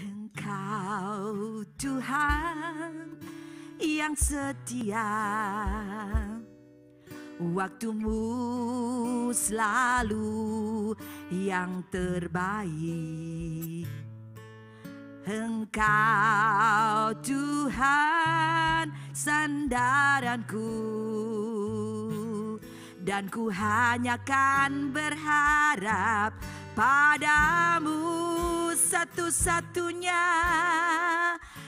Engkau Tuhan yang setia Waktumu selalu yang terbaik Engkau Tuhan sandaranku Dan ku hanya kan berharap padamu satu-satunya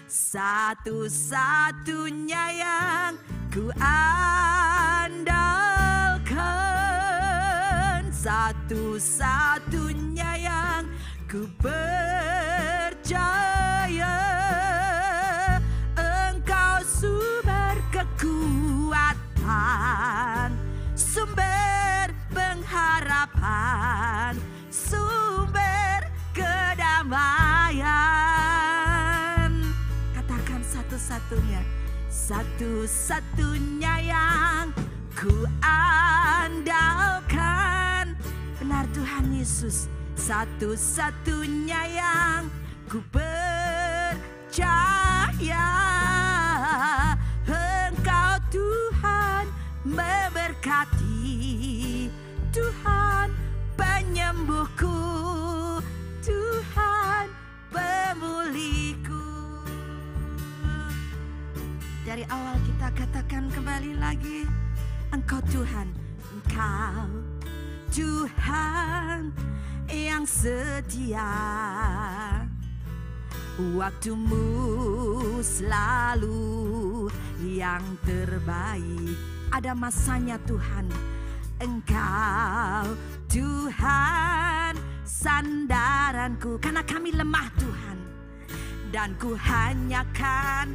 Satu-satunya yang ku andalkan Satu-satunya yang ku percaya Engkau sumber kekuatan Sumber pengharapan satunya Satu-satunya yang ku andalkan Benar Tuhan Yesus Satu-satunya yang ku percaya awal kita katakan kembali lagi Engkau Tuhan, Engkau Tuhan yang setia Waktumu selalu yang terbaik Ada masanya Tuhan Engkau Tuhan sandaranku Karena kami lemah Tuhan Dan ku hanyakan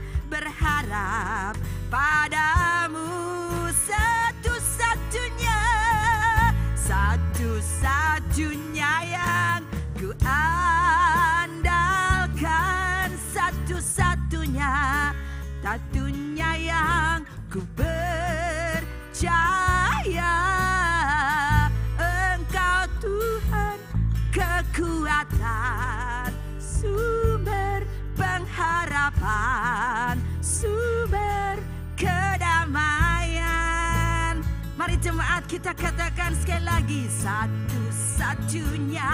Kita katakan sekali lagi Satu-satunya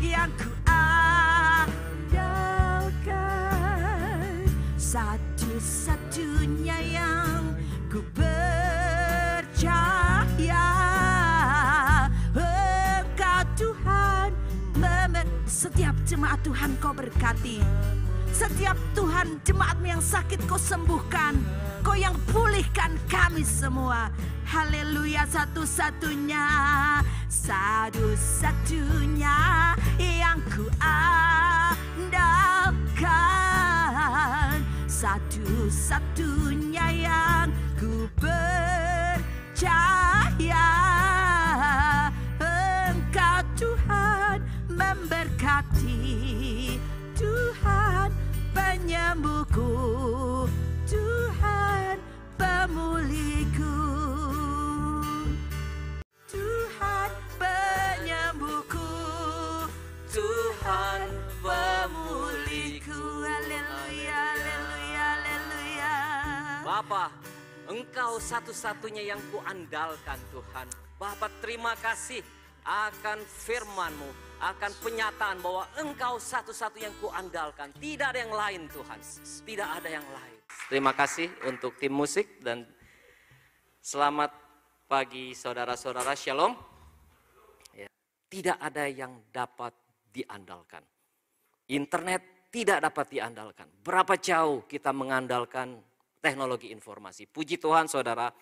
yang ku andalkan Satu-satunya yang ku percaya Engkau Tuhan Setiap jemaat Tuhan kau berkati Setiap Tuhan jemaatmu yang sakit kau sembuhkan Kau yang pulihkan semua. Haleluya satu-satunya, satu-satunya yang ku andalkan. Satu-satunya yang ku percaya. Engkau Tuhan memberkati, Tuhan penyembuhku pemuliku Tuhan penyembuhku Tuhan pemuliku Haleluya, haleluya, haleluya Bapa, Engkau satu-satunya yang kuandalkan Tuhan Bapa terima kasih akan firmanmu, akan penyataan bahwa engkau satu-satu yang kuandalkan. Tidak ada yang lain Tuhan, tidak ada yang lain. Terima kasih untuk tim musik dan selamat pagi saudara-saudara. Shalom. Ya. Tidak ada yang dapat diandalkan. Internet tidak dapat diandalkan. Berapa jauh kita mengandalkan teknologi informasi. Puji Tuhan saudara,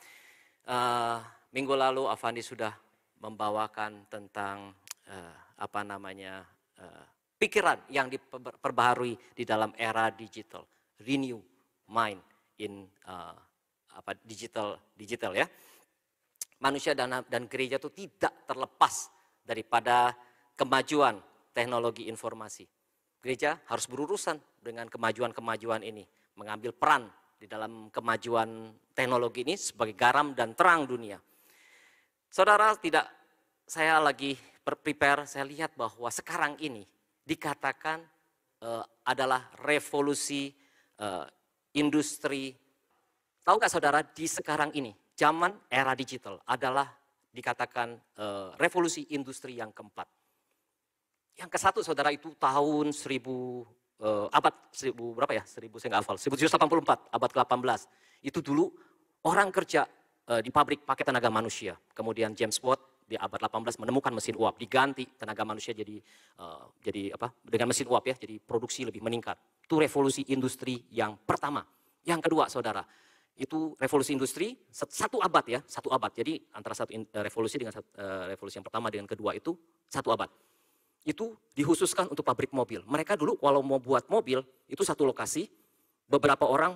uh, minggu lalu Avandi sudah membawakan tentang uh, apa namanya uh, pikiran yang diperbaharui di dalam era digital. Renew, mind in uh, apa digital digital ya. Manusia dan dan gereja itu tidak terlepas daripada kemajuan teknologi informasi. Gereja harus berurusan dengan kemajuan-kemajuan ini, mengambil peran di dalam kemajuan teknologi ini sebagai garam dan terang dunia. Saudara tidak saya lagi prepare, saya lihat bahwa sekarang ini dikatakan uh, adalah revolusi uh, industri. Tahu nggak saudara, di sekarang ini, zaman era digital adalah dikatakan eh, revolusi industri yang keempat. Yang ke satu saudara itu tahun 1000 eh, abad 1000 berapa ya? 1000 saya nggak hafal. 1784 abad ke-18. Itu dulu orang kerja eh, di pabrik pakai tenaga manusia. Kemudian James Watt di abad 18 menemukan mesin uap, diganti tenaga manusia jadi uh, jadi apa? dengan mesin uap ya, jadi produksi lebih meningkat. Itu revolusi industri yang pertama. Yang kedua, Saudara, itu revolusi industri satu abad ya, satu abad. Jadi antara satu eh, revolusi dengan uh, revolusi yang pertama dengan kedua itu satu abad. Itu dikhususkan untuk pabrik mobil. Mereka dulu kalau mau buat mobil itu satu lokasi, beberapa orang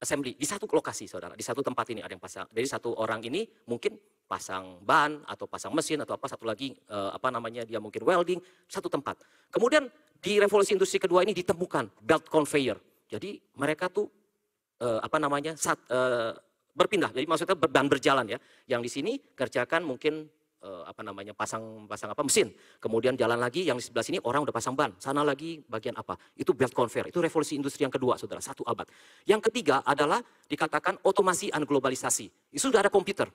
assembly di satu lokasi saudara di satu tempat ini ada yang pasang jadi satu orang ini mungkin pasang ban atau pasang mesin atau apa satu lagi eh, apa namanya dia mungkin welding satu tempat. Kemudian di revolusi industri kedua ini ditemukan belt conveyor. Jadi mereka tuh eh, apa namanya sat, eh, berpindah. Jadi maksudnya ban berjalan ya. Yang di sini kerjakan mungkin apa namanya pasang pasang apa mesin. Kemudian jalan lagi yang di sebelah sini orang udah pasang ban. Sana lagi bagian apa? Itu belt conveyor. Itu revolusi industri yang kedua Saudara, satu abad. Yang ketiga adalah dikatakan otomasi and globalisasi. Itu sudah ada komputer.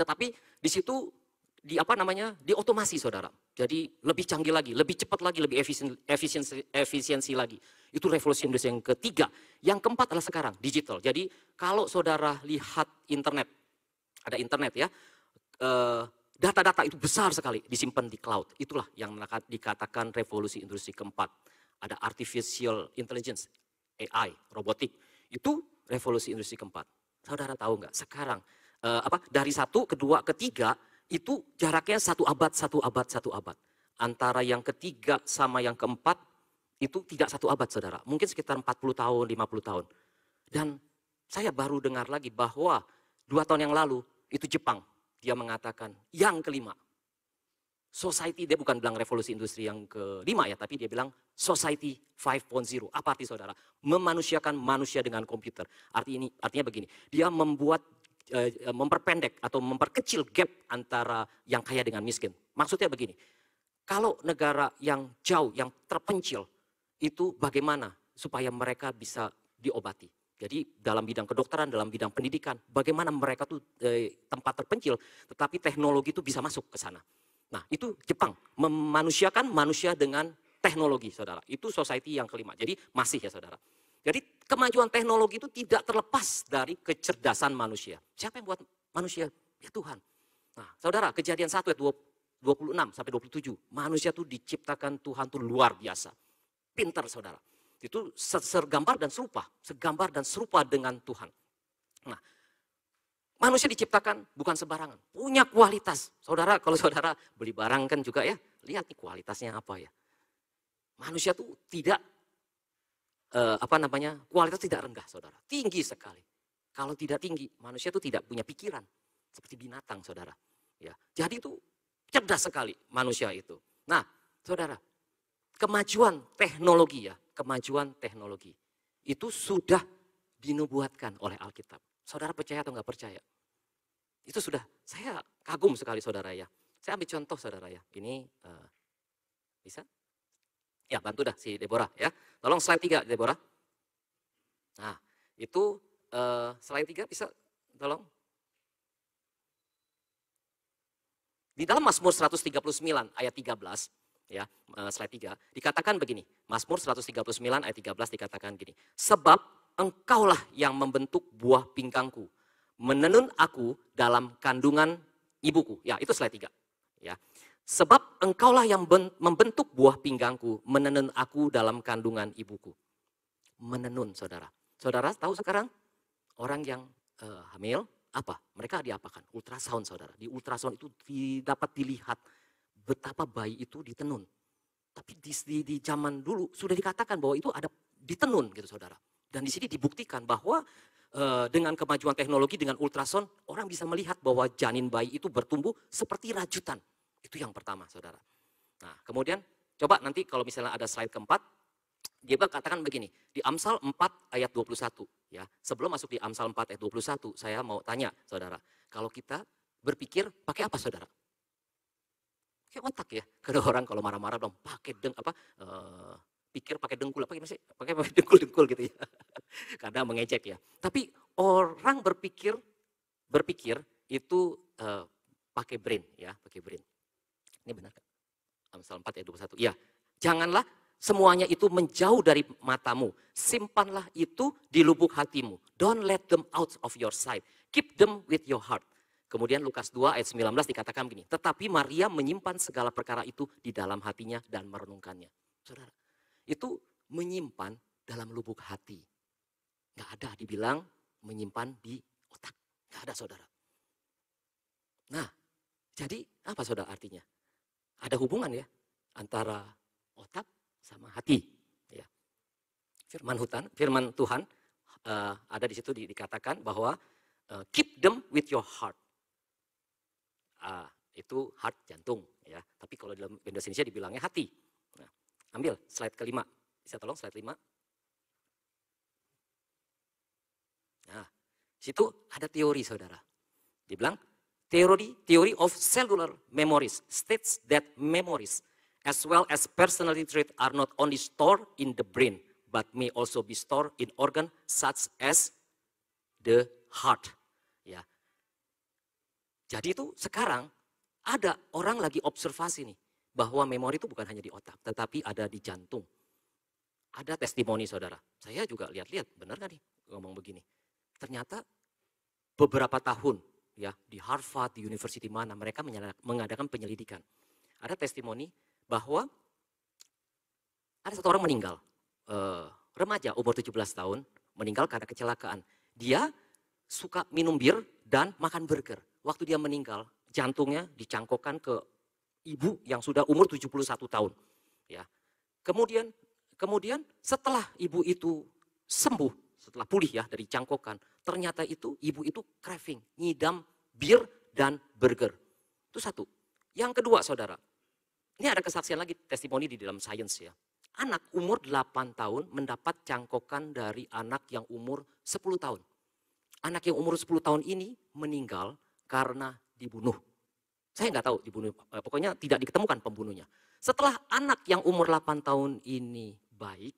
Tetapi di situ di apa namanya diotomasi saudara. Jadi lebih canggih lagi, lebih cepat lagi, lebih efisien, efisiensi, efisiensi lagi. Itu revolusi industri yang ketiga. Yang keempat adalah sekarang digital. Jadi kalau saudara lihat internet, ada internet ya, eh, data-data itu besar sekali disimpan di cloud. Itulah yang dikatakan revolusi industri keempat. Ada artificial intelligence, AI, robotik. Itu revolusi industri keempat. Saudara tahu nggak? Sekarang uh, apa dari satu, kedua, ketiga itu jaraknya satu abad, satu abad, satu abad. Antara yang ketiga sama yang keempat itu tidak satu abad saudara. Mungkin sekitar 40 tahun, 50 tahun. Dan saya baru dengar lagi bahwa dua tahun yang lalu itu Jepang. Dia mengatakan yang kelima. Society, dia bukan bilang revolusi industri yang kelima ya, tapi dia bilang society 5.0. Apa arti saudara? Memanusiakan manusia dengan komputer. Arti ini, artinya begini, dia membuat Eh, eh, memperpendek atau memperkecil gap antara yang kaya dengan miskin. Maksudnya begini, kalau negara yang jauh, yang terpencil, itu bagaimana supaya mereka bisa diobati. Jadi dalam bidang kedokteran, dalam bidang pendidikan, bagaimana mereka tuh eh, tempat terpencil, tetapi teknologi itu bisa masuk ke sana. Nah itu Jepang memanusiakan manusia dengan teknologi, saudara. Itu society yang kelima. Jadi masih ya, saudara. Jadi kemajuan teknologi itu tidak terlepas dari kecerdasan manusia. Siapa yang buat manusia? Ya Tuhan. Nah, saudara, kejadian 1 ayat 26 sampai 27. Manusia itu diciptakan Tuhan itu luar biasa. Pintar saudara. Itu segambar dan serupa. Segambar dan serupa dengan Tuhan. Nah, manusia diciptakan bukan sembarangan. Punya kualitas. Saudara, kalau saudara beli barang kan juga ya, lihat nih kualitasnya apa ya. Manusia tuh tidak uh, apa namanya kualitas tidak rendah saudara, tinggi sekali. Kalau tidak tinggi, manusia itu tidak punya pikiran seperti binatang saudara. Ya, jadi itu cerdas sekali manusia itu. Nah, saudara, kemajuan teknologi ya, kemajuan teknologi itu sudah dinubuatkan oleh Alkitab. Saudara percaya atau nggak percaya? Itu sudah, saya kagum sekali saudara ya. Saya ambil contoh saudara ya, ini uh, bisa? Ya, bantu dah si Deborah ya. Tolong slide tiga Deborah. Nah, itu eh slide 3 bisa tolong. Di dalam Mazmur 139 ayat 13 ya, eh, slide tiga dikatakan begini. Mazmur 139 ayat 13 dikatakan gini. Sebab engkaulah yang membentuk buah pinggangku menenun aku dalam kandungan ibuku. Ya, itu slide tiga Ya. Sebab engkaulah yang membentuk buah pinggangku, menenun aku dalam kandungan ibuku. Menenun, saudara. Saudara tahu sekarang orang yang uh, hamil, apa? Mereka diapakan? Ultrasound, saudara. Di ultrasound itu di, dapat dilihat betapa bayi itu ditenun. Tapi di, di, di zaman dulu sudah dikatakan bahwa itu ada ditenun, gitu, saudara. Dan di sini dibuktikan bahwa eh, dengan kemajuan teknologi, dengan ultrasound orang bisa melihat bahwa janin bayi itu bertumbuh seperti rajutan. Itu yang pertama, saudara. Nah, kemudian coba nanti kalau misalnya ada slide keempat, dia katakan begini, di Amsal 4 ayat 21 ya. Sebelum masuk di Amsal 4 ayat 21, saya mau tanya saudara, kalau kita berpikir pakai apa saudara? Pakai otak ya. Kadang orang kalau marah-marah dong pakai deng apa E, pikir pakai dengkul apa gimana sih? Pakai pakai dengkul-dengkul gitu ya. Kadang mengejek ya. Tapi orang berpikir berpikir itu e, pakai brain ya, pakai brain. Ini benar kan? Amsal 4 ayat 21. Ya, janganlah semuanya itu menjauh dari matamu. Simpanlah itu di lubuk hatimu. Don't let them out of your sight. Keep them with your heart. Kemudian Lukas 2 ayat 19 dikatakan begini, tetapi Maria menyimpan segala perkara itu di dalam hatinya dan merenungkannya. Saudara, itu menyimpan dalam lubuk hati. Gak ada dibilang menyimpan di otak. Gak ada saudara. Nah, jadi apa saudara artinya? Ada hubungan ya antara otak sama hati. Ya. Firman hutan, firman Tuhan uh, ada di situ di, dikatakan bahwa uh, keep them with your heart. Uh, itu heart jantung ya. Tapi kalau dalam bahasa Indonesia dibilangnya hati. Nah, ambil slide kelima. Bisa tolong slide lima. Nah, situ ada teori saudara. Dibilang theory, theory of cellular memories states that memories as well as personality trait are not only stored in the brain but may also be stored in organ such as the heart. Ya. Jadi itu sekarang ada orang lagi observasi nih bahwa memori itu bukan hanya di otak tetapi ada di jantung. Ada testimoni saudara. Saya juga lihat-lihat benar nggak nih ngomong begini. Ternyata beberapa tahun ya di Harvard, di university mana mereka mengadakan penyelidikan. Ada testimoni bahwa ada satu orang meninggal, uh, remaja umur 17 tahun meninggal karena kecelakaan. Dia suka minum bir dan makan burger. Waktu dia meninggal, jantungnya dicangkokkan ke ibu yang sudah umur 71 tahun. Ya. Kemudian kemudian setelah ibu itu sembuh, setelah pulih ya dari cangkokan, ternyata itu ibu itu craving, ngidam bir dan burger. Itu satu. Yang kedua saudara, ini ada kesaksian lagi testimoni di dalam sains ya. Anak umur 8 tahun mendapat cangkokan dari anak yang umur 10 tahun. Anak yang umur 10 tahun ini meninggal karena dibunuh. Saya nggak tahu dibunuh, eh, pokoknya tidak diketemukan pembunuhnya. Setelah anak yang umur 8 tahun ini baik,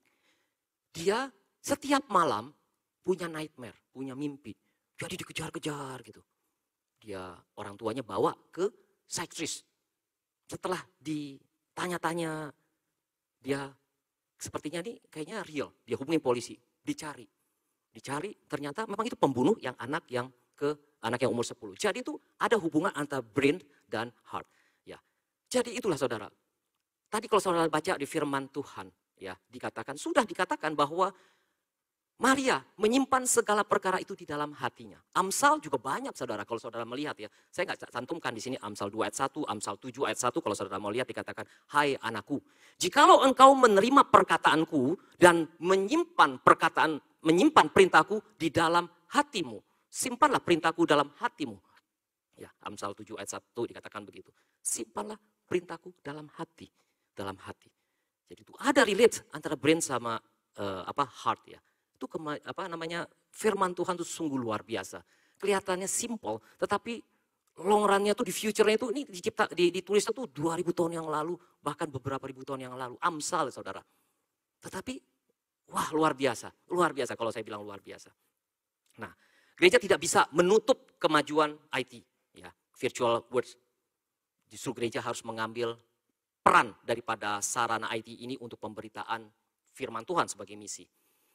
dia setiap malam punya nightmare, punya mimpi. Jadi dikejar-kejar gitu. Dia orang tuanya bawa ke psikiatris. Setelah ditanya-tanya dia sepertinya nih kayaknya real. Dia hubungi polisi, dicari. Dicari ternyata memang itu pembunuh yang anak yang ke anak yang umur 10. Jadi itu ada hubungan antara brain dan heart. Ya. Jadi itulah saudara. Tadi kalau saudara baca di firman Tuhan, ya dikatakan sudah dikatakan bahwa Maria menyimpan segala perkara itu di dalam hatinya. Amsal juga banyak saudara kalau saudara melihat ya. Saya nggak cantumkan di sini Amsal 2 ayat 1, Amsal 7 ayat 1 kalau saudara mau lihat dikatakan, "Hai anakku, jikalau engkau menerima perkataanku dan menyimpan perkataan menyimpan perintahku di dalam hatimu, simpanlah perintahku dalam hatimu." Ya, Amsal 7 ayat 1 dikatakan begitu. Simpanlah perintahku dalam hati, dalam hati. Jadi itu ada relate antara brain sama uh, apa heart ya itu kema, apa namanya firman Tuhan itu sungguh luar biasa. Kelihatannya simple, tetapi long run-nya tuh di future-nya itu ini dicipta di, itu itu 2000 tahun yang lalu, bahkan beberapa ribu tahun yang lalu. Amsal Saudara. Tetapi wah luar biasa, luar biasa kalau saya bilang luar biasa. Nah, gereja tidak bisa menutup kemajuan IT ya, virtual words. Justru gereja harus mengambil peran daripada sarana IT ini untuk pemberitaan firman Tuhan sebagai misi.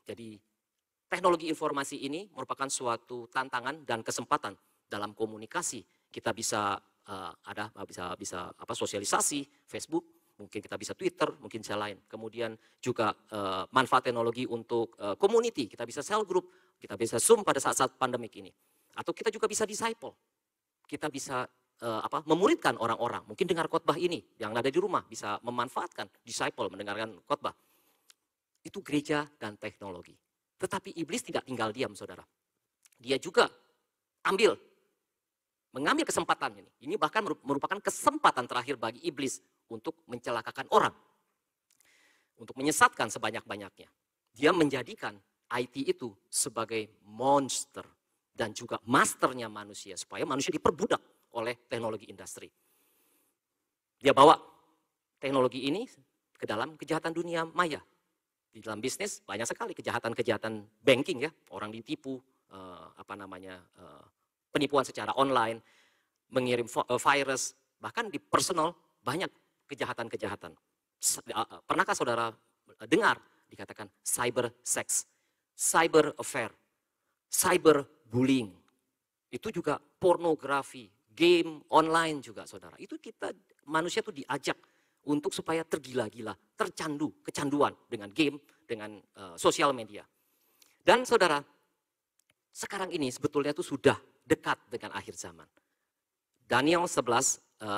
Jadi teknologi informasi ini merupakan suatu tantangan dan kesempatan dalam komunikasi. Kita bisa uh, ada bisa bisa apa sosialisasi Facebook, mungkin kita bisa Twitter, mungkin bisa lain. Kemudian juga uh, manfaat teknologi untuk uh, community, kita bisa cell group, kita bisa Zoom pada saat-saat pandemik ini. Atau kita juga bisa disciple. Kita bisa uh, apa memuridkan orang-orang. Mungkin dengar khotbah ini yang ada di rumah bisa memanfaatkan disciple mendengarkan khotbah. Itu gereja dan teknologi. Tetapi iblis tidak tinggal diam, saudara. Dia juga ambil, mengambil kesempatan ini. Ini bahkan merupakan kesempatan terakhir bagi iblis untuk mencelakakan orang. Untuk menyesatkan sebanyak-banyaknya. Dia menjadikan IT itu sebagai monster dan juga masternya manusia supaya manusia diperbudak oleh teknologi industri. Dia bawa teknologi ini ke dalam kejahatan dunia maya di dalam bisnis banyak sekali kejahatan-kejahatan banking ya, orang ditipu, eh, apa namanya eh, penipuan secara online, mengirim eh, virus, bahkan di personal banyak kejahatan-kejahatan. Eh, pernahkah saudara eh, dengar dikatakan cyber sex, cyber affair, cyber bullying? Itu juga pornografi, game online juga saudara. Itu kita manusia tuh diajak untuk supaya tergila-gila, tercandu, kecanduan dengan game, dengan uh, sosial media. Dan saudara, sekarang ini sebetulnya itu sudah dekat dengan akhir zaman. Daniel 11 uh,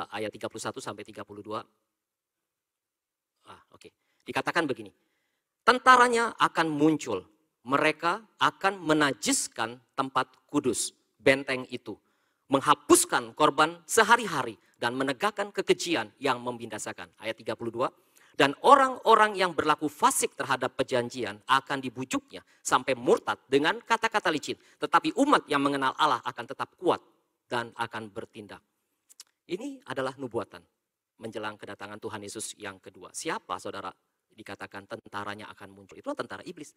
eh, ayat 31 sampai 32. Ah, oke. Okay. Dikatakan begini. Tentaranya akan muncul. Mereka akan menajiskan tempat kudus, benteng itu menghapuskan korban sehari-hari dan menegakkan kekejian yang membinasakan. Ayat 32, dan orang-orang yang berlaku fasik terhadap perjanjian akan dibujuknya sampai murtad dengan kata-kata licin. Tetapi umat yang mengenal Allah akan tetap kuat dan akan bertindak. Ini adalah nubuatan menjelang kedatangan Tuhan Yesus yang kedua. Siapa saudara dikatakan tentaranya akan muncul? Itulah tentara iblis,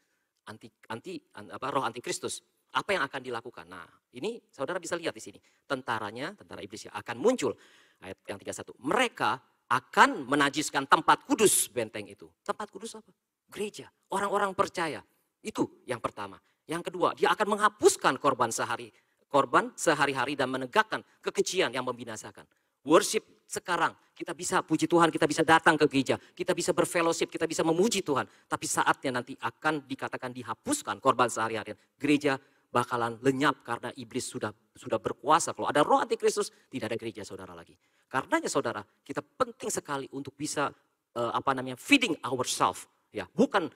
anti anti apa roh Kristus. Apa yang akan dilakukan? Nah, ini saudara bisa lihat di sini. Tentaranya, tentara iblis ya, akan muncul. Ayat yang 31. Mereka akan menajiskan tempat kudus benteng itu. Tempat kudus apa? Gereja, orang-orang percaya. Itu yang pertama. Yang kedua, dia akan menghapuskan korban sehari korban sehari-hari dan menegakkan kekejian yang membinasakan. Worship sekarang, kita bisa puji Tuhan, kita bisa datang ke gereja, kita bisa berfellowship, kita bisa memuji Tuhan. Tapi saatnya nanti akan dikatakan dihapuskan korban sehari-hari. Gereja bakalan lenyap karena iblis sudah sudah berkuasa. Kalau ada roh anti Kristus tidak ada gereja saudara lagi. Karenanya saudara, kita penting sekali untuk bisa uh, apa namanya feeding ourselves, ya, bukan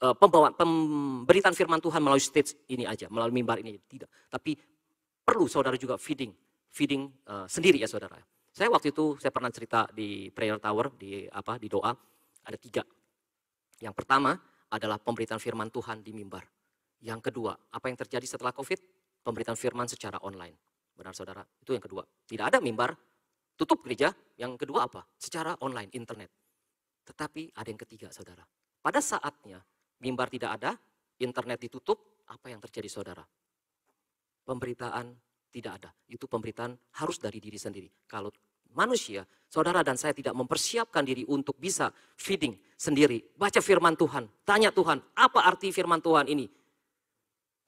uh, pembawa pemberitaan firman Tuhan melalui stage ini aja, melalui mimbar ini tidak, tapi perlu saudara juga feeding, feeding uh, sendiri ya saudara. Saya waktu itu saya pernah cerita di prayer tower di apa di doa ada tiga. Yang pertama adalah pemberitaan firman Tuhan di mimbar. Yang kedua, apa yang terjadi setelah COVID? Pemberitaan firman secara online. Benar saudara, itu yang kedua. Tidak ada mimbar, tutup gereja. Yang kedua apa? Secara online, internet. Tetapi ada yang ketiga saudara. Pada saatnya mimbar tidak ada, internet ditutup, apa yang terjadi saudara? Pemberitaan tidak ada. Itu pemberitaan harus dari diri sendiri. Kalau manusia, saudara dan saya tidak mempersiapkan diri untuk bisa feeding sendiri, baca firman Tuhan, tanya Tuhan, apa arti firman Tuhan ini?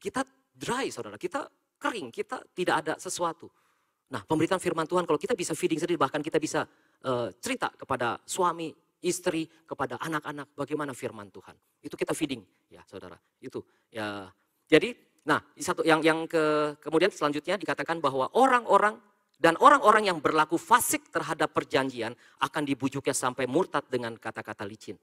Kita dry saudara, kita kering, kita tidak ada sesuatu. Nah pemberitaan firman Tuhan kalau kita bisa feeding sendiri bahkan kita bisa uh, cerita kepada suami, istri, kepada anak-anak bagaimana firman Tuhan. Itu kita feeding ya saudara. Itu ya. Jadi nah satu yang yang ke, kemudian selanjutnya dikatakan bahwa orang-orang dan orang-orang yang berlaku fasik terhadap perjanjian akan dibujuknya sampai murtad dengan kata-kata licin.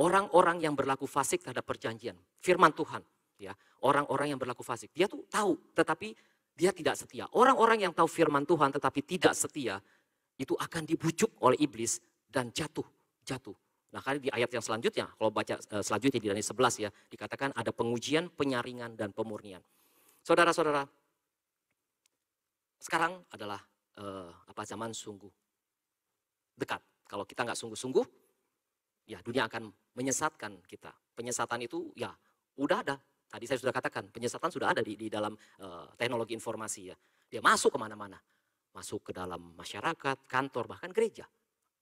Orang-orang yang berlaku fasik terhadap perjanjian, firman Tuhan, ya orang-orang yang berlaku fasik dia tuh tahu tetapi dia tidak setia orang-orang yang tahu firman Tuhan tetapi tidak setia itu akan dibujuk oleh iblis dan jatuh jatuh nah kali di ayat yang selanjutnya kalau baca eh, selanjutnya di Daniel 11 ya dikatakan ada pengujian penyaringan dan pemurnian saudara-saudara sekarang adalah eh, apa zaman sungguh dekat kalau kita nggak sungguh-sungguh ya dunia akan menyesatkan kita penyesatan itu ya udah ada Tadi saya sudah katakan, penyesatan sudah ada di, di dalam uh, teknologi informasi ya. Dia masuk kemana-mana. Masuk ke dalam masyarakat, kantor, bahkan gereja.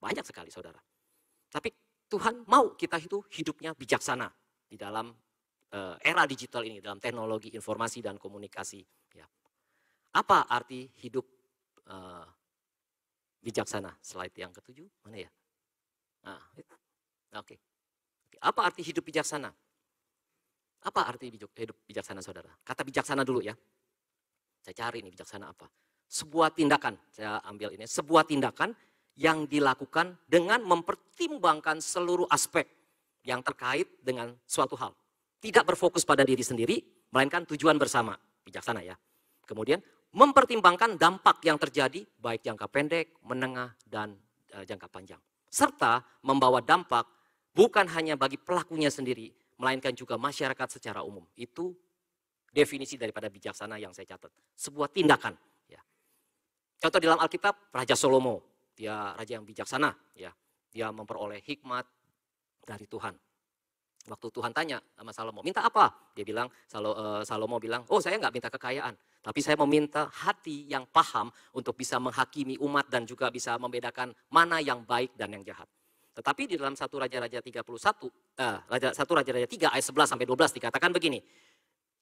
Banyak sekali saudara. Tapi Tuhan mau kita itu hidupnya bijaksana di dalam uh, era digital ini, dalam teknologi informasi dan komunikasi. Ya. Apa arti hidup uh, bijaksana? Slide yang ketujuh, mana ya? Nah, oke. Okay. Apa arti hidup bijaksana? Apa arti hidup bijaksana saudara? Kata bijaksana dulu ya. Saya cari nih bijaksana apa. Sebuah tindakan, saya ambil ini, sebuah tindakan yang dilakukan dengan mempertimbangkan seluruh aspek yang terkait dengan suatu hal. Tidak berfokus pada diri sendiri, melainkan tujuan bersama. Bijaksana ya. Kemudian mempertimbangkan dampak yang terjadi baik jangka pendek, menengah, dan eh, jangka panjang. Serta membawa dampak bukan hanya bagi pelakunya sendiri, melainkan juga masyarakat secara umum. Itu definisi daripada bijaksana yang saya catat. Sebuah tindakan. Ya. Contoh dalam Alkitab, Raja Salomo. Dia raja yang bijaksana. Ya. Dia memperoleh hikmat dari Tuhan. Waktu Tuhan tanya sama Salomo, minta apa? Dia bilang, eh, Salomo bilang, oh saya nggak minta kekayaan. Tapi saya meminta hati yang paham untuk bisa menghakimi umat dan juga bisa membedakan mana yang baik dan yang jahat. Tetapi di dalam satu Raja-Raja 31, eh, Raja, satu Raja-Raja 3 ayat 11 sampai 12 dikatakan begini.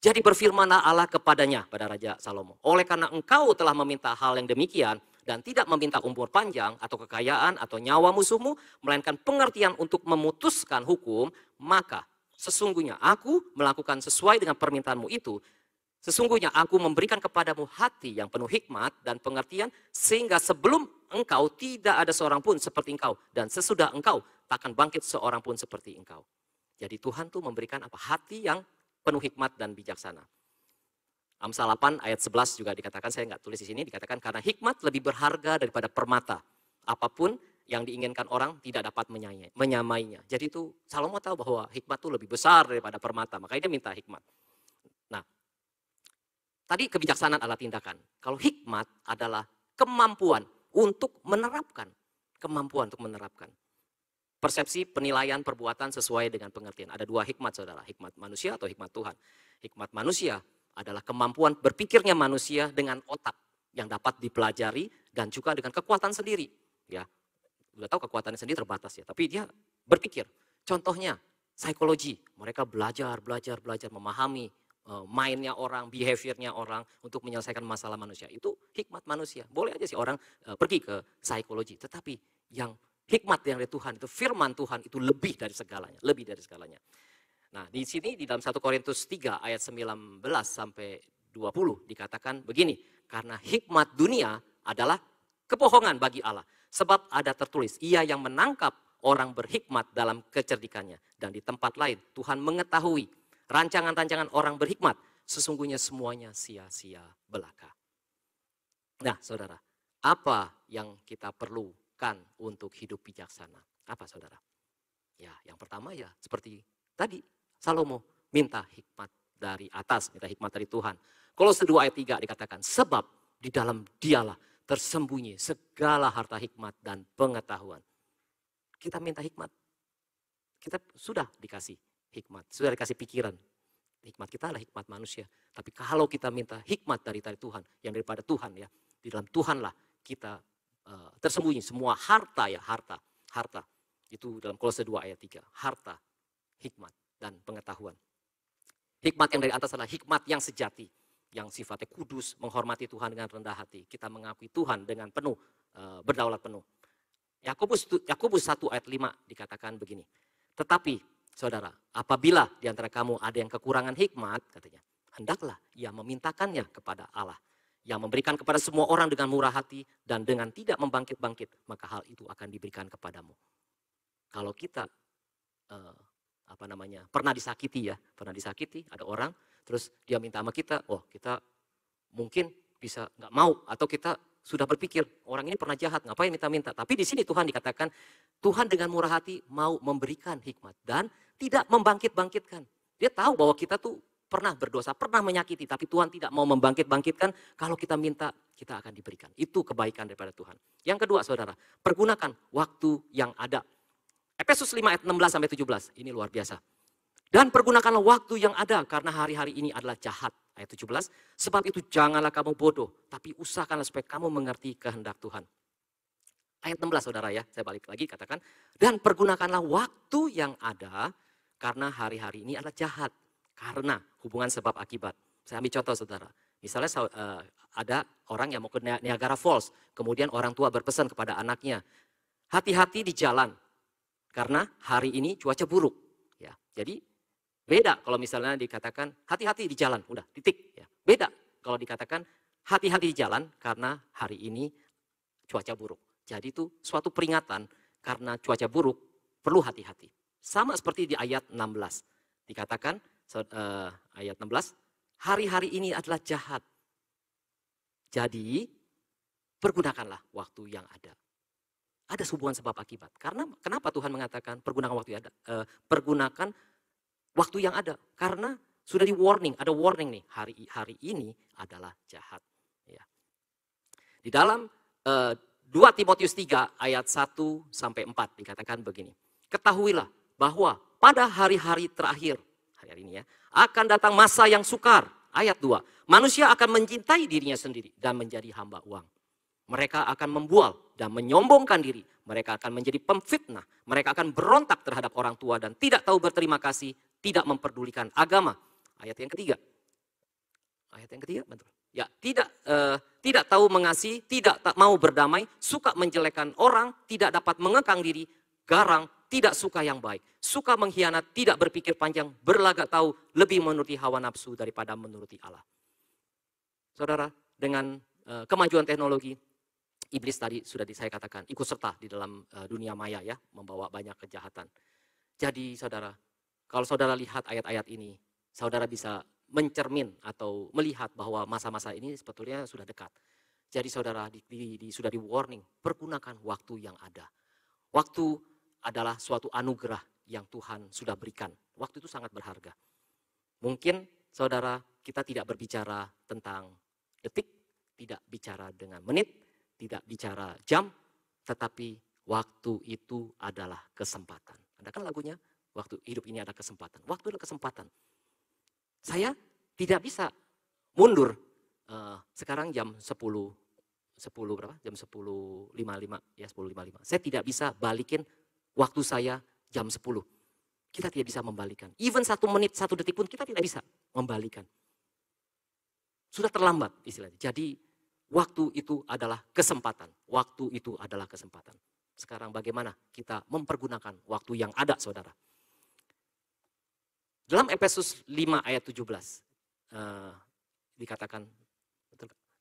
Jadi berfirmanlah Allah kepadanya pada Raja Salomo. Oleh karena engkau telah meminta hal yang demikian dan tidak meminta umur panjang atau kekayaan atau nyawa musuhmu, melainkan pengertian untuk memutuskan hukum, maka sesungguhnya aku melakukan sesuai dengan permintaanmu itu Sesungguhnya aku memberikan kepadamu hati yang penuh hikmat dan pengertian sehingga sebelum engkau tidak ada seorang pun seperti engkau dan sesudah engkau tak akan bangkit seorang pun seperti engkau. Jadi Tuhan tuh memberikan apa? Hati yang penuh hikmat dan bijaksana. Amsal 8 ayat 11 juga dikatakan, saya nggak tulis di sini, dikatakan karena hikmat lebih berharga daripada permata. Apapun yang diinginkan orang tidak dapat menyamainya. Jadi itu Salomo tahu bahwa hikmat itu lebih besar daripada permata, makanya dia minta hikmat. Nah, Tadi kebijaksanaan adalah tindakan. Kalau hikmat adalah kemampuan untuk menerapkan. Kemampuan untuk menerapkan. Persepsi, penilaian, perbuatan sesuai dengan pengertian. Ada dua hikmat saudara, hikmat manusia atau hikmat Tuhan. Hikmat manusia adalah kemampuan berpikirnya manusia dengan otak yang dapat dipelajari dan juga dengan kekuatan sendiri. Ya, udah tahu kekuatannya sendiri terbatas ya, tapi dia berpikir. Contohnya, psikologi. Mereka belajar, belajar, belajar, memahami Eh, Mindnya orang, behaviornya orang untuk menyelesaikan masalah manusia. Itu hikmat manusia. Boleh aja sih orang eh, pergi ke psikologi. Tetapi yang hikmat yang dari Tuhan itu firman Tuhan itu lebih dari segalanya, lebih dari segalanya. Nah, di sini di dalam 1 Korintus 3 ayat 19 sampai 20 dikatakan begini, karena hikmat dunia adalah kebohongan bagi Allah. Sebab ada tertulis, ia yang menangkap orang berhikmat dalam kecerdikannya. Dan di tempat lain Tuhan mengetahui rancangan-rancangan orang berhikmat, sesungguhnya semuanya sia-sia belaka. Nah, saudara, apa yang kita perlukan untuk hidup bijaksana? Apa saudara? Ya, yang pertama ya seperti tadi Salomo minta hikmat dari atas, minta hikmat dari Tuhan. Kalau sedua ayat tiga dikatakan, sebab di dalam dialah tersembunyi segala harta hikmat dan pengetahuan. Kita minta hikmat. Kita sudah dikasih hikmat. Sudah dikasih pikiran. Hikmat kita adalah hikmat manusia. Tapi kalau kita minta hikmat dari dari Tuhan, yang daripada Tuhan ya, di dalam Tuhanlah kita uh, tersembunyi semua harta ya, harta, harta. Itu dalam Kolose 2 ayat 3, harta, hikmat dan pengetahuan. Hikmat yang dari atas adalah hikmat yang sejati, yang sifatnya kudus, menghormati Tuhan dengan rendah hati. Kita mengakui Tuhan dengan penuh, eh, berdaulat penuh. Yakobus Yakobus 1 ayat 5 dikatakan begini. Tetapi Saudara, apabila di antara kamu ada yang kekurangan hikmat, katanya, hendaklah ia memintakannya kepada Allah yang memberikan kepada semua orang dengan murah hati dan dengan tidak membangkit-bangkit, maka hal itu akan diberikan kepadamu. Kalau kita eh, apa namanya pernah disakiti ya, pernah disakiti ada orang, terus dia minta sama kita, oh kita mungkin bisa nggak mau atau kita sudah berpikir orang ini pernah jahat, ngapain minta-minta. Tapi di sini Tuhan dikatakan Tuhan dengan murah hati mau memberikan hikmat dan tidak membangkit-bangkitkan. Dia tahu bahwa kita tuh pernah berdosa, pernah menyakiti, tapi Tuhan tidak mau membangkit-bangkitkan. Kalau kita minta, kita akan diberikan. Itu kebaikan daripada Tuhan. Yang kedua, saudara, pergunakan waktu yang ada. Efesus 5 ayat 16 sampai 17. Ini luar biasa. Dan pergunakanlah waktu yang ada karena hari-hari ini adalah jahat. Ayat 17. Sebab itu janganlah kamu bodoh, tapi usahakanlah supaya kamu mengerti kehendak Tuhan. Ayat 16 saudara ya, saya balik lagi katakan. Dan pergunakanlah waktu yang ada karena hari-hari ini adalah jahat. Karena hubungan sebab akibat. Saya ambil contoh saudara. Misalnya eh, ada orang yang mau ke Niagara Falls. Kemudian orang tua berpesan kepada anaknya. Hati-hati di jalan. Karena hari ini cuaca buruk. Ya, jadi beda kalau misalnya dikatakan hati-hati di jalan. Udah titik. Ya. Beda kalau dikatakan hati-hati di jalan karena hari ini cuaca buruk jadi itu suatu peringatan karena cuaca buruk perlu hati-hati. Sama seperti di ayat 16. Dikatakan uh, ayat 16, hari-hari ini adalah jahat. Jadi pergunakanlah waktu yang ada. Ada hubungan sebab akibat. Karena kenapa Tuhan mengatakan pergunakan waktu yang ada? Eh, pergunakan waktu yang ada karena sudah di warning, ada warning nih hari hari ini adalah jahat. Ya. Di dalam eh, 2 Timotius 3 ayat 1 sampai 4 dikatakan begini. Ketahuilah bahwa pada hari-hari terakhir, hari ini ya, akan datang masa yang sukar. Ayat 2, manusia akan mencintai dirinya sendiri dan menjadi hamba uang. Mereka akan membual dan menyombongkan diri. Mereka akan menjadi pemfitnah. Mereka akan berontak terhadap orang tua dan tidak tahu berterima kasih, tidak memperdulikan agama. Ayat yang ketiga. Ayat yang ketiga, betul ya tidak uh, tidak tahu mengasihi, tidak tak mau berdamai, suka menjelekan orang, tidak dapat mengekang diri, garang, tidak suka yang baik, suka mengkhianat, tidak berpikir panjang, berlagak tahu, lebih menuruti hawa nafsu daripada menuruti Allah. Saudara, dengan uh, kemajuan teknologi, iblis tadi sudah saya katakan ikut serta di dalam uh, dunia maya ya, membawa banyak kejahatan. Jadi saudara, kalau saudara lihat ayat-ayat ini, saudara bisa mencermin atau melihat bahwa masa-masa ini sebetulnya sudah dekat. Jadi saudara di, di, di, sudah di warning, pergunakan waktu yang ada. Waktu adalah suatu anugerah yang Tuhan sudah berikan. Waktu itu sangat berharga. Mungkin saudara kita tidak berbicara tentang detik, tidak bicara dengan menit, tidak bicara jam, tetapi waktu itu adalah kesempatan. Ada kan lagunya? Waktu hidup ini ada kesempatan. Waktu adalah kesempatan saya tidak bisa mundur. Eh, sekarang jam 10 10 berapa? Jam 10.55 ya 10.55. Saya tidak bisa balikin waktu saya jam 10. Kita tidak bisa membalikan. Even satu menit, satu detik pun kita tidak bisa membalikan. Sudah terlambat istilahnya. Jadi waktu itu adalah kesempatan. Waktu itu adalah kesempatan. Sekarang bagaimana kita mempergunakan waktu yang ada saudara. Dalam Efesus 5 ayat 17 uh, eh, dikatakan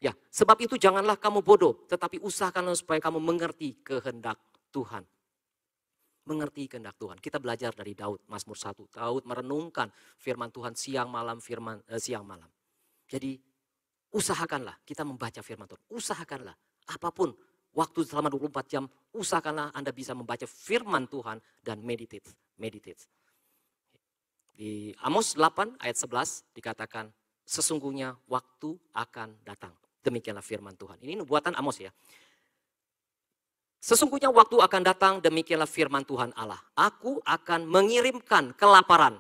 Ya, sebab itu janganlah kamu bodoh, tetapi usahakanlah supaya kamu mengerti kehendak Tuhan. Mengerti kehendak Tuhan. Kita belajar dari Daud, Mazmur 1. Daud merenungkan firman Tuhan siang malam, firman uh, siang malam. Jadi usahakanlah kita membaca firman Tuhan. Usahakanlah apapun waktu selama 24 jam, usahakanlah Anda bisa membaca firman Tuhan dan meditate, meditate. Di Amos 8 ayat 11 dikatakan, sesungguhnya waktu akan datang. Demikianlah firman Tuhan. Ini nubuatan Amos ya. Sesungguhnya waktu akan datang, demikianlah firman Tuhan Allah. Aku akan mengirimkan kelaparan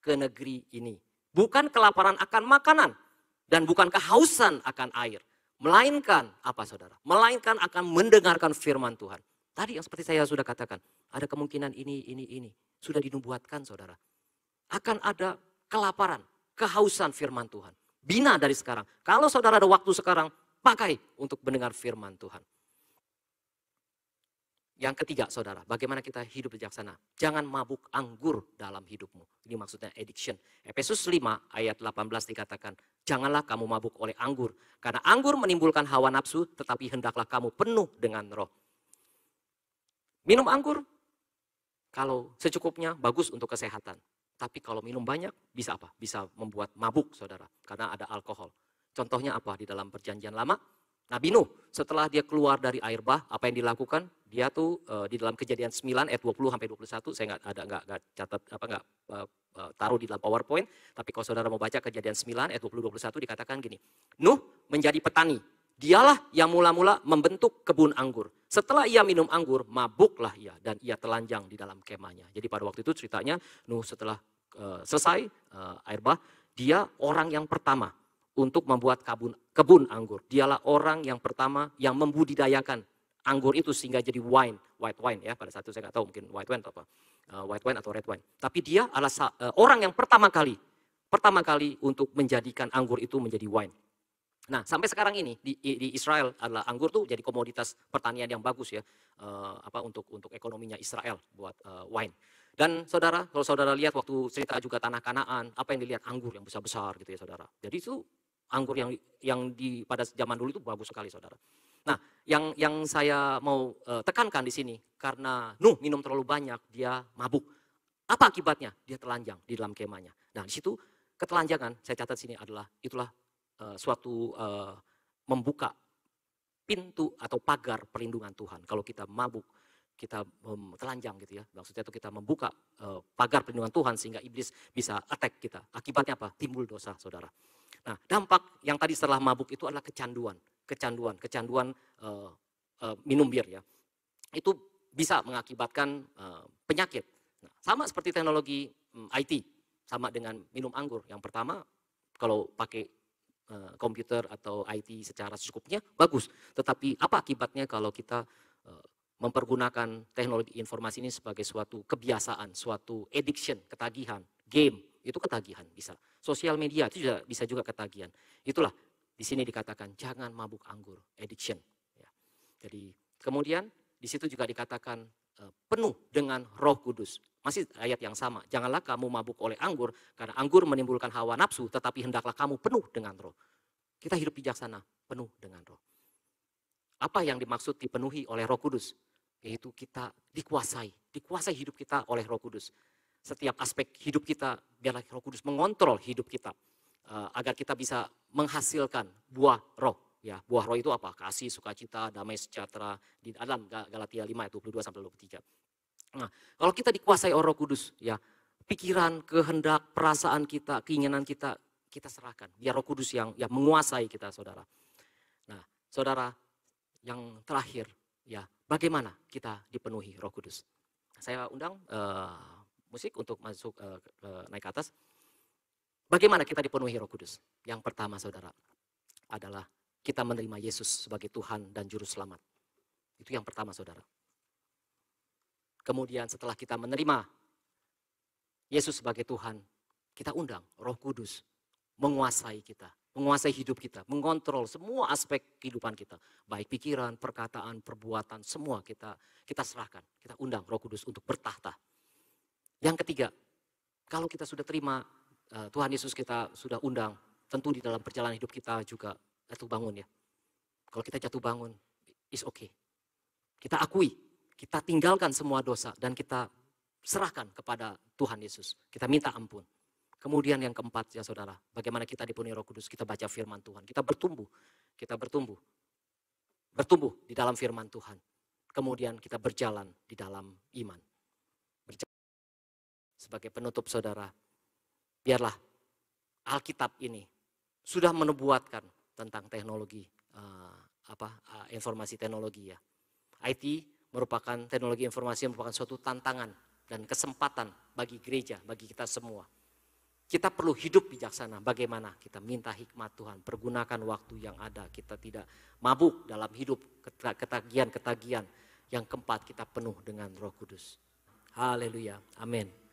ke negeri ini. Bukan kelaparan akan makanan dan bukan kehausan akan air. Melainkan apa saudara? Melainkan akan mendengarkan firman Tuhan. Tadi yang seperti saya sudah katakan, ada kemungkinan ini, ini, ini. Sudah dinubuatkan saudara akan ada kelaparan, kehausan firman Tuhan. Bina dari sekarang. Kalau saudara ada waktu sekarang, pakai untuk mendengar firman Tuhan. Yang ketiga, saudara, bagaimana kita hidup bijaksana? Jangan mabuk anggur dalam hidupmu. Ini maksudnya addiction. Efesus 5 ayat 18 dikatakan, janganlah kamu mabuk oleh anggur. Karena anggur menimbulkan hawa nafsu, tetapi hendaklah kamu penuh dengan roh. Minum anggur, kalau secukupnya bagus untuk kesehatan. Tapi kalau minum banyak, bisa apa? Bisa membuat mabuk, saudara. Karena ada alkohol. Contohnya apa? Di dalam perjanjian lama, Nabi Nuh setelah dia keluar dari air bah, apa yang dilakukan? Dia tuh uh, di dalam kejadian 9 ayat 20 sampai 21, saya nggak ada nggak catat apa nggak uh, uh, taruh di dalam PowerPoint, tapi kalau saudara mau baca kejadian 9 ayat 20 21 dikatakan gini. Nuh menjadi petani. Dialah yang mula-mula membentuk kebun anggur. Setelah ia minum anggur, mabuklah ia dan ia telanjang di dalam kemahnya. Jadi pada waktu itu ceritanya Nuh setelah Eh, selesai uh, air bah, dia orang yang pertama untuk membuat kabun, kebun anggur. Dialah orang yang pertama yang membudidayakan anggur itu sehingga jadi wine, white wine ya. Pada saat itu saya nggak tahu mungkin white wine atau apa, uh, white wine atau red wine. Tapi dia adalah uh, orang yang pertama kali, pertama kali untuk menjadikan anggur itu menjadi wine. Nah, sampai sekarang ini di, di Israel adalah anggur tuh jadi komoditas pertanian yang bagus ya, uh, apa untuk untuk ekonominya Israel buat uh, wine. Dan saudara, kalau saudara lihat waktu cerita juga tanah kanaan, apa yang dilihat anggur yang besar-besar gitu ya saudara. Jadi itu anggur yang yang di pada zaman dulu itu bagus sekali saudara. Nah, yang yang saya mau uh, tekankan di sini karena Nuh minum terlalu banyak, dia mabuk. Apa akibatnya? Dia telanjang di dalam kemahnya. Nah, di situ ketelanjangan saya catat sini adalah itulah uh, suatu uh, membuka pintu atau pagar perlindungan Tuhan kalau kita mabuk kita telanjang gitu ya. Maksudnya itu kita membuka eh, pagar perlindungan Tuhan sehingga iblis bisa attack kita. Akibatnya apa? Timbul dosa, Saudara. Nah, dampak yang tadi setelah mabuk itu adalah kecanduan, kecanduan, kecanduan uh, uh, minum bir ya. Itu bisa mengakibatkan uh, penyakit. Nah, sama seperti teknologi um, mm, IT, sama dengan minum anggur. Yang pertama, kalau pakai komputer atau IT secara secukupnya bagus, tetapi apa akibatnya kalau kita mempergunakan teknologi informasi ini sebagai suatu kebiasaan, suatu addiction, ketagihan, game itu ketagihan bisa. Sosial media itu juga bisa juga ketagihan. Itulah di sini dikatakan jangan mabuk anggur, addiction. Ya. Jadi kemudian di situ juga dikatakan eh, penuh dengan Roh Kudus. Masih ayat yang sama. Janganlah kamu mabuk oleh anggur karena anggur menimbulkan hawa nafsu, tetapi hendaklah kamu penuh dengan Roh. Kita hidup bijaksana, penuh dengan Roh. Apa yang dimaksud dipenuhi oleh Roh Kudus? Yaitu kita dikuasai, dikuasai hidup kita oleh Roh Kudus. Setiap aspek hidup kita biarlah Roh Kudus mengontrol hidup kita eh, agar kita bisa menghasilkan buah Roh. Ya, buah Roh itu apa? Kasih, sukacita, damai sejahtera di dalam Galatia 5 ayat 22 sampai 23. Nah, kalau kita dikuasai oleh Roh Kudus, ya, pikiran, kehendak, perasaan kita, keinginan kita, kita serahkan. Biar Roh Kudus yang yang menguasai kita, Saudara. Nah, Saudara, yang terakhir, ya, bagaimana kita dipenuhi Roh Kudus. Saya undang uh, musik untuk masuk uh, ke, naik ke atas. Bagaimana kita dipenuhi Roh Kudus? Yang pertama, saudara, adalah kita menerima Yesus sebagai Tuhan dan Juru Selamat. Itu yang pertama, saudara. Kemudian, setelah kita menerima Yesus sebagai Tuhan, kita undang Roh Kudus menguasai kita, menguasai hidup kita, mengontrol semua aspek kehidupan kita, baik pikiran, perkataan, perbuatan, semua kita kita serahkan, kita undang Roh Kudus untuk bertahta. Yang ketiga, kalau kita sudah terima eh, Tuhan Yesus kita sudah undang, tentu di dalam perjalanan hidup kita juga jatuh bangun ya. Kalau kita jatuh bangun, is okay. Kita akui, kita tinggalkan semua dosa dan kita serahkan kepada Tuhan Yesus. Kita minta ampun. Kemudian yang keempat ya saudara, bagaimana kita dipenuhi roh kudus, kita baca firman Tuhan, kita bertumbuh, kita bertumbuh. Bertumbuh di dalam firman Tuhan. Kemudian kita berjalan di dalam iman. Berjalan. Sebagai penutup saudara, biarlah Alkitab ini sudah menubuatkan tentang teknologi, uh, apa uh, informasi teknologi ya. IT merupakan teknologi informasi yang merupakan suatu tantangan dan kesempatan bagi gereja, bagi kita semua kita perlu hidup bijaksana. Bagaimana kita minta hikmat Tuhan, pergunakan waktu yang ada. Kita tidak mabuk dalam hidup ketagihan-ketagihan. Yang keempat, kita penuh dengan Roh Kudus. Haleluya. Amin.